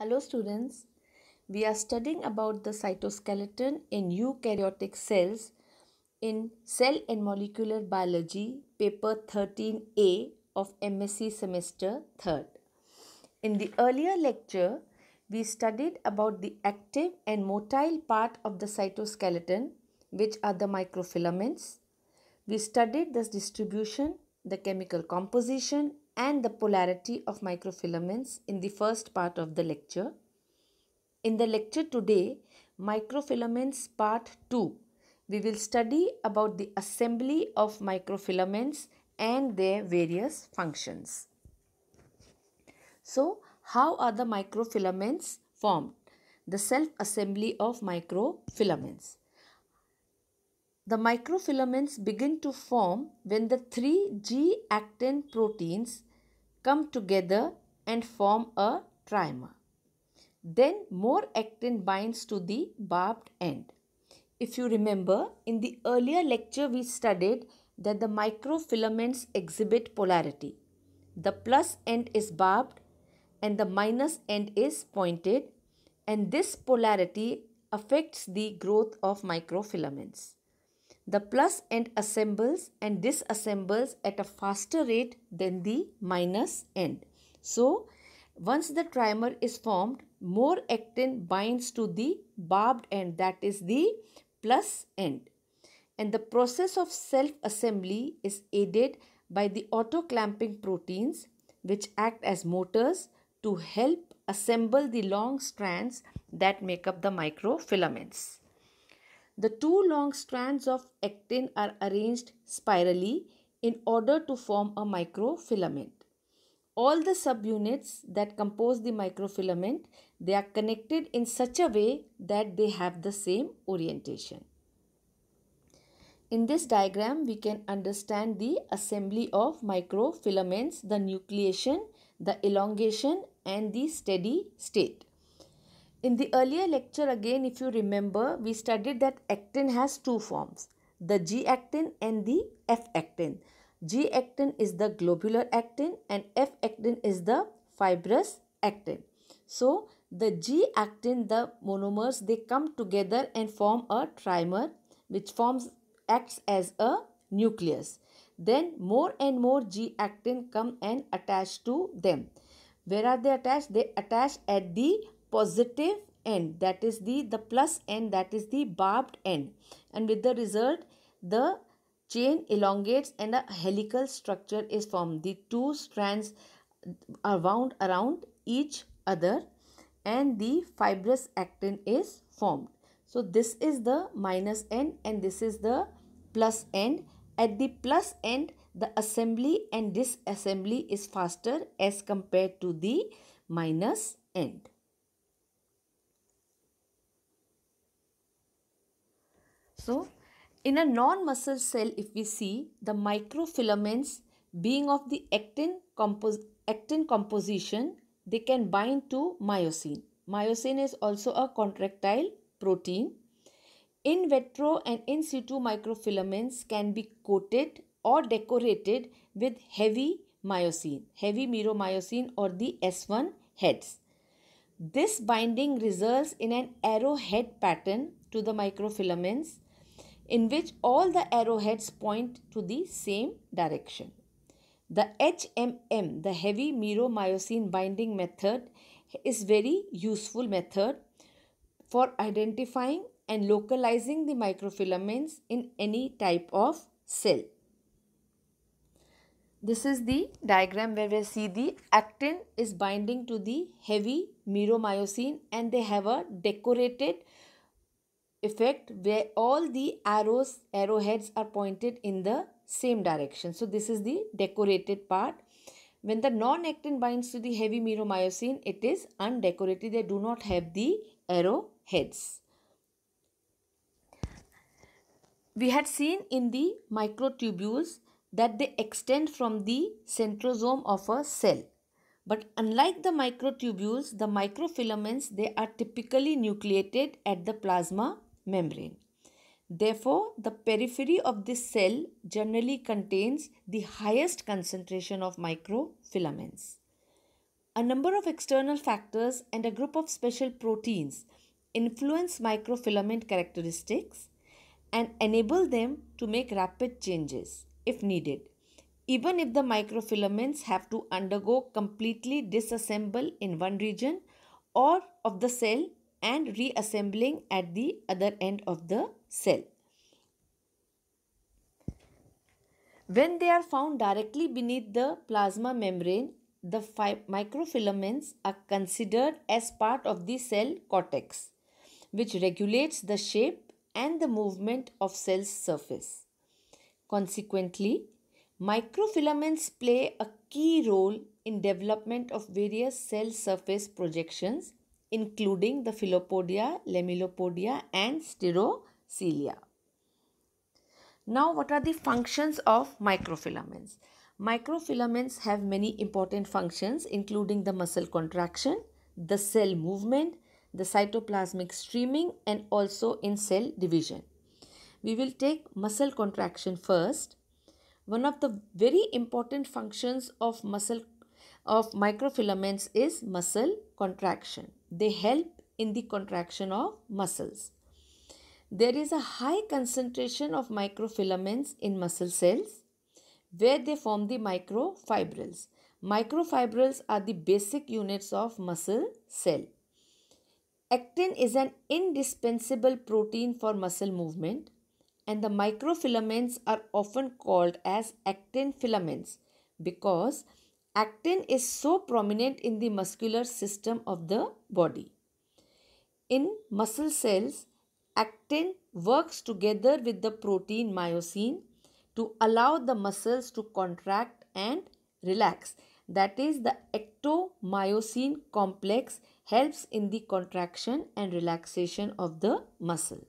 Hello students, we are studying about the cytoskeleton in eukaryotic cells in Cell and Molecular Biology paper 13A of MSc semester 3rd. In the earlier lecture, we studied about the active and motile part of the cytoskeleton which are the microfilaments. We studied this distribution, the chemical composition and the polarity of microfilaments in the first part of the lecture. In the lecture today, microfilaments part 2, we will study about the assembly of microfilaments and their various functions. So, how are the microfilaments formed? The self-assembly of microfilaments. The microfilaments begin to form when the three G actin proteins come together and form a trimer. Then more actin binds to the barbed end. If you remember, in the earlier lecture we studied that the microfilaments exhibit polarity. The plus end is barbed and the minus end is pointed and this polarity affects the growth of microfilaments. The plus end assembles and disassembles at a faster rate than the minus end. So, once the trimer is formed, more actin binds to the barbed end that is the plus end. And the process of self-assembly is aided by the auto-clamping proteins which act as motors to help assemble the long strands that make up the microfilaments. The two long strands of actin are arranged spirally in order to form a microfilament. All the subunits that compose the microfilament, they are connected in such a way that they have the same orientation. In this diagram, we can understand the assembly of microfilaments, the nucleation, the elongation and the steady state. In the earlier lecture again if you remember we studied that actin has two forms the G actin and the F actin. G actin is the globular actin and F actin is the fibrous actin. So the G actin the monomers they come together and form a trimer which forms acts as a nucleus. Then more and more G actin come and attach to them. Where are they attached? They attach at the positive end that is the the plus end that is the barbed end and with the result the chain elongates and a helical structure is formed the two strands are wound around each other and the fibrous actin is formed so this is the minus end and this is the plus end at the plus end the assembly and disassembly is faster as compared to the minus end So, in a non-muscle cell, if we see the microfilaments being of the actin, compos actin composition, they can bind to myosin. Myosin is also a contractile protein. In vitro and in situ microfilaments can be coated or decorated with heavy myosin, heavy myosin or the S1 heads. This binding results in an arrowhead pattern to the microfilaments in which all the arrowheads point to the same direction. The HMM, the heavy myosin binding method, is very useful method for identifying and localizing the microfilaments in any type of cell. This is the diagram where we see the actin is binding to the heavy myosin, and they have a decorated effect where all the arrows, arrowheads are pointed in the same direction. So this is the decorated part. When the non-actin binds to the heavy myosin, it is undecorated. They do not have the arrowheads. We had seen in the microtubules that they extend from the centrosome of a cell. But unlike the microtubules, the microfilaments, they are typically nucleated at the plasma membrane. Therefore, the periphery of this cell generally contains the highest concentration of microfilaments. A number of external factors and a group of special proteins influence microfilament characteristics and enable them to make rapid changes if needed, even if the microfilaments have to undergo completely disassemble in one region or of the cell and reassembling at the other end of the cell. When they are found directly beneath the plasma membrane, the microfilaments are considered as part of the cell cortex, which regulates the shape and the movement of cell's surface. Consequently, microfilaments play a key role in development of various cell surface projections including the Philopodia, Lamellipodia and Sterocelia. Now what are the functions of microfilaments? Microfilaments have many important functions including the muscle contraction, the cell movement, the cytoplasmic streaming and also in cell division. We will take muscle contraction first. One of the very important functions of muscle of microfilaments is muscle contraction. They help in the contraction of muscles. There is a high concentration of microfilaments in muscle cells where they form the microfibrils. Microfibrils are the basic units of muscle cell. Actin is an indispensable protein for muscle movement and the microfilaments are often called as actin filaments because actin is so prominent in the muscular system of the body. In muscle cells, actin works together with the protein myosin to allow the muscles to contract and relax. That is, the ectomyosin complex helps in the contraction and relaxation of the muscle.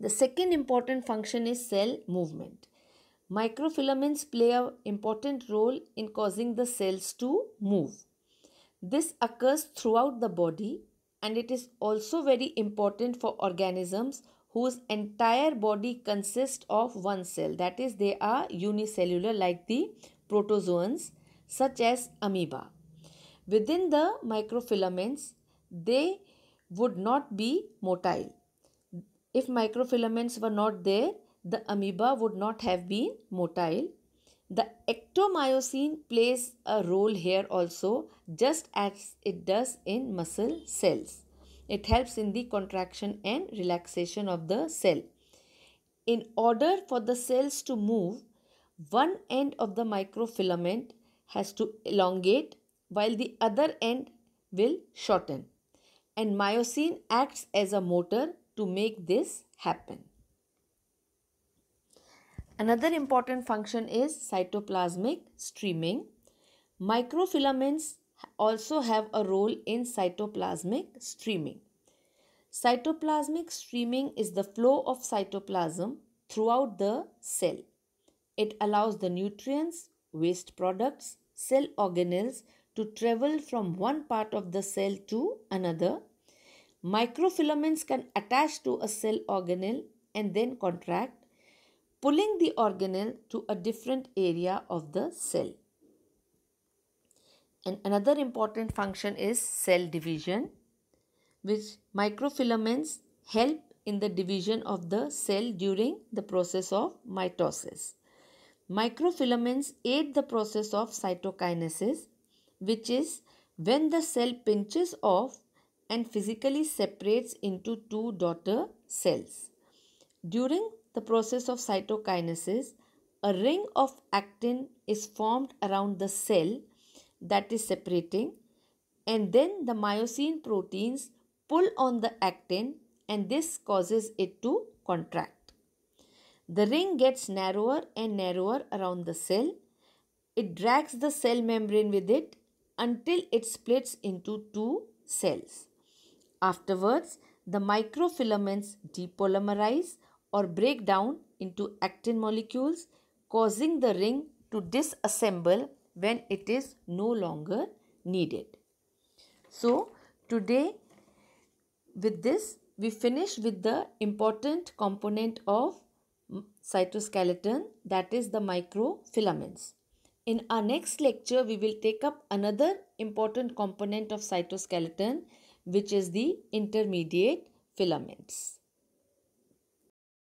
The second important function is cell movement. Microfilaments play an important role in causing the cells to move. This occurs throughout the body and it is also very important for organisms whose entire body consists of one cell that is they are unicellular like the protozoans such as amoeba within the microfilaments they would not be motile if microfilaments were not there the amoeba would not have been motile. The ectomyosin plays a role here also just as it does in muscle cells. It helps in the contraction and relaxation of the cell. In order for the cells to move, one end of the microfilament has to elongate while the other end will shorten. And myosin acts as a motor to make this happen. Another important function is cytoplasmic streaming. Microfilaments also have a role in cytoplasmic streaming. Cytoplasmic streaming is the flow of cytoplasm throughout the cell. It allows the nutrients, waste products, cell organelles to travel from one part of the cell to another. Microfilaments can attach to a cell organelle and then contract pulling the organelle to a different area of the cell. And another important function is cell division, which microfilaments help in the division of the cell during the process of mitosis. Microfilaments aid the process of cytokinesis, which is when the cell pinches off and physically separates into two daughter cells. During the process of cytokinesis, a ring of actin is formed around the cell that is separating and then the myosin proteins pull on the actin and this causes it to contract. The ring gets narrower and narrower around the cell. It drags the cell membrane with it until it splits into two cells. Afterwards, the microfilaments depolymerize or break down into actin molecules causing the ring to disassemble when it is no longer needed. So today with this we finish with the important component of cytoskeleton that is the microfilaments. In our next lecture we will take up another important component of cytoskeleton which is the intermediate filaments.